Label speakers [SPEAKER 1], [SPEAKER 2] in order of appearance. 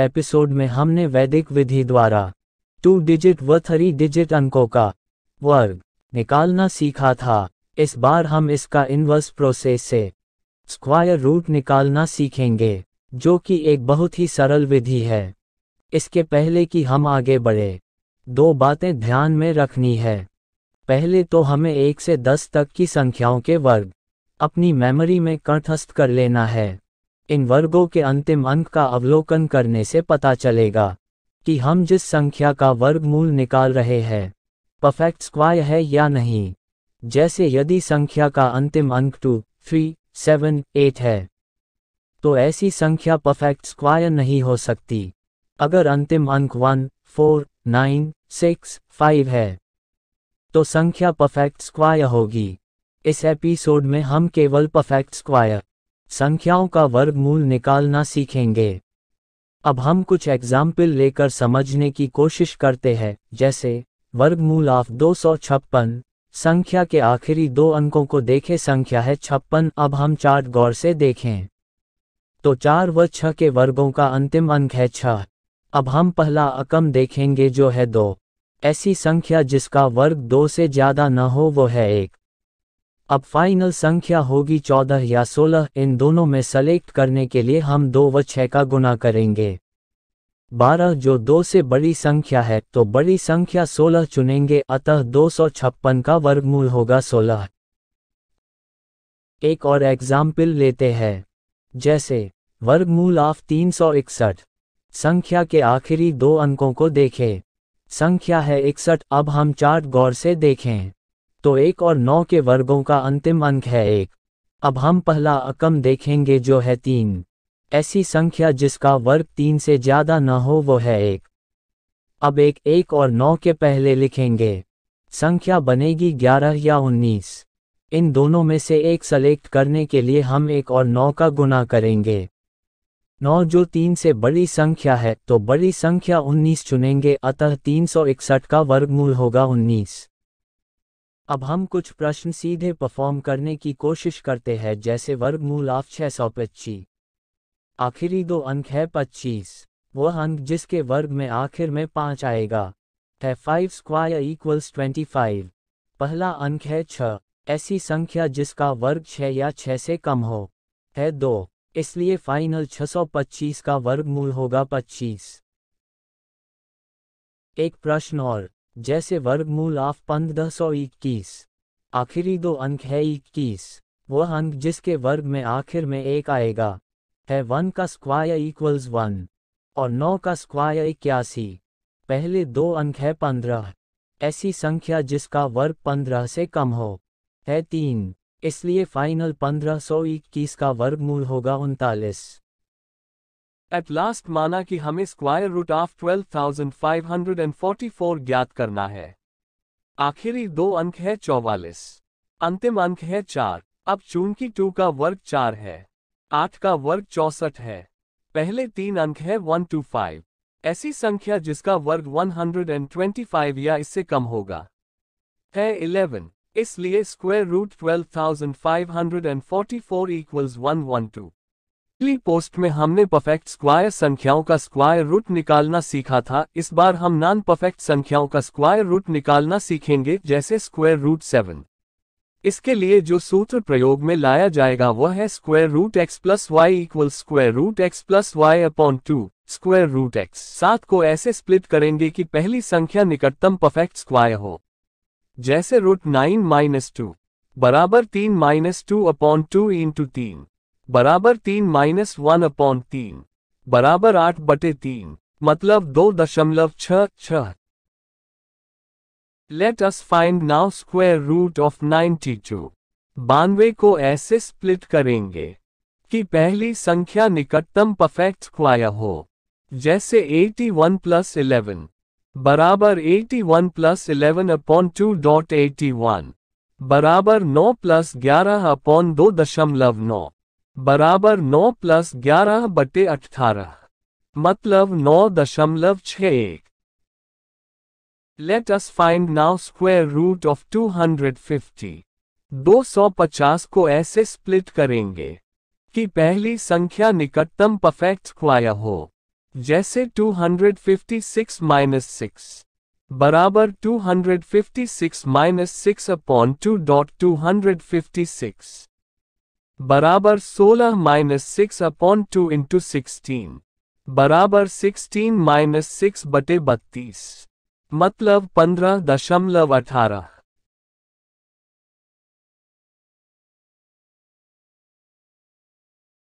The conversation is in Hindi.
[SPEAKER 1] एपिसोड में हमने वैदिक विधि द्वारा टू डिजिट व थ्री डिजिट अंकों का वर्ग निकालना सीखा था इस बार हम इसका इन्वर्स प्रोसेस से स्क्वायर रूट निकालना सीखेंगे जो कि एक बहुत ही सरल विधि है इसके पहले कि हम आगे बढ़े दो बातें ध्यान में रखनी है पहले तो हमें एक से दस तक की संख्याओं के वर्ग अपनी मेमोरी में कंठस्थ कर लेना है इन वर्गों के अंतिम अंक का अवलोकन करने से पता चलेगा कि हम जिस संख्या का वर्गमूल निकाल रहे हैं परफेक्ट स्क्वायर है या नहीं जैसे यदि संख्या का अंतिम अंक टू थ्री सेवन एट है तो ऐसी संख्या परफेक्ट स्क्वायर नहीं हो सकती अगर अंतिम अंक one four nine six five है तो संख्या परफेक्ट स्क्वायर होगी इस एपिसोड में हम केवल परफेक्ट स्क्वायर संख्याओं का वर्गमूल निकालना सीखेंगे अब हम कुछ एग्जाम्पल लेकर समझने की कोशिश करते हैं जैसे वर्गमूल ऑफ दो संख्या के आखिरी दो अंकों को देखें संख्या है छप्पन अब हम चार गौर से देखें तो चार व छह के वर्गों का अंतिम अंक है छह अब हम पहला अकम देखेंगे जो है दो ऐसी संख्या जिसका वर्ग दो से ज्यादा न हो वो है एक अब फाइनल संख्या होगी चौदह या सोलह इन दोनों में सेलेक्ट करने के लिए हम दो व छः का गुना करेंगे बारह जो दो से बड़ी संख्या है तो बड़ी संख्या सोलह चुनेंगे अतः दो सौ छप्पन का वर्गमूल होगा सोलह एक और एग्जाम्पल लेते हैं जैसे वर्गमूल ऑफ तीन सौ इकसठ संख्या के आखिरी दो अंकों को देखें संख्या है इकसठ अब हम चार्ट गौर से देखें तो एक और नौ के वर्गों का अंतिम अंक है एक अब हम पहला अकम देखेंगे जो है तीन ऐसी संख्या जिसका वर्ग तीन से ज्यादा न हो वो है एक अब एक एक और नौ के पहले लिखेंगे संख्या बनेगी ग्यारह या उन्नीस इन दोनों में से एक सेलेक्ट करने के लिए हम एक और नौ का गुना करेंगे नौ जो तीन से बड़ी संख्या है तो बड़ी संख्या उन्नीस चुनेंगे अतः तीन सौ इकसठ का वर्गमूल होगा उन्नीस अब हम कुछ प्रश्न सीधे परफॉर्म करने की कोशिश करते हैं जैसे वर्गमूल ऑफ छह सौ पच्चीस आखिरी दो अंक है पच्चीस वह अंक जिसके वर्ग में आखिर में पांच आएगा है five square equals twenty five पहला अंक है छह ऐसी संख्या जिसका वर्ग छह या छह से कम हो है दो इसलिए फाइनल सौ पच्चीस का वर्गमूल होगा पच्चीस एक प्रश्न और जैसे वर्गमूल ऑफ पंद्रह सौ इक्कीस आखिरी दो अंक है इक्कीस वह अंक जिसके वर्ग में आखिर में एक आएगा है वन का स्क्वायर इक्वल्स वन और नौ का स्क्वायर इक्यासी पहले दो अंक है पंद्रह ऐसी संख्या जिसका वर्ग पंद्रह से कम हो है तीन इसलिए फाइनल पंद्रह सौ इक्कीस का वर्गमूल होगा उनतालीस एट लास्ट माना
[SPEAKER 2] कि हमें स्क्वायर रूट ऑफ 12,544 ज्ञात करना है आखिरी दो अंक है चौवालिस अंतिम अंक है चार अब चूंकि टू का वर्ग चार है आठ का वर्ग चौसठ है पहले तीन अंक है वन टू फाइव ऐसी संख्या जिसका वर्ग 125 या इससे कम होगा है इलेवन इसलिए स्क्वायर रूट 12,544 इक्वल्स 112 पिछली पोस्ट में हमने परफेक्ट स्क्वायर संख्याओं का स्क्वायर रूट निकालना सीखा था इस बार हम नॉन परफेक्ट संख्याओं का स्क्वायर रूट निकालना सीखेंगे जैसे स्क्वायर रूट सेवन इसके लिए जो सूत्र प्रयोग में लाया जाएगा वह है square root x plus y equal square root x plus y upon two square root x सात को ऐसे स्प्लिट करेंगे कि पहली संख्या निकटतम परफेक्ट स्क्वायर हो जैसे रूट नाइन माइनस टू बराबर तीन minus two upon two into तीन बराबर तीन माइनस वन अपॉन तीन बराबर आठ बटे तीन मतलब दो दशमलव छह छह let us find now square root of ninety two बानवे को ऐसे स्प्लिट करेंगे कि पहली संख्या निकटतम परफेक्ट स्क्वायर हो जैसे 81 वन प्लस इलेवन बराबर 81 one plus eleven upon two dot eighty one बराबर नौ प्लस ग्यारह अपॉन दो दशमलव नौ बराबर नौ प्लस ग्यारह बटे अठारह मतलब नौ दशमलव छ एक let us find now square root of 250 250 को ऐसे स्प्लिट करेंगे कि पहली संख्या निकटतम परफेक्ट स्क्वायर हो जैसे 256 माइनस सिक्स बराबर 256 minus six upon two dot two hundred fifty six बराबर सोलह minus six upon two into sixteen बराबर सिक्सटीन माइनस सिक्स बटे बत्तीस मतलब पंद्रह दशमलव अठारह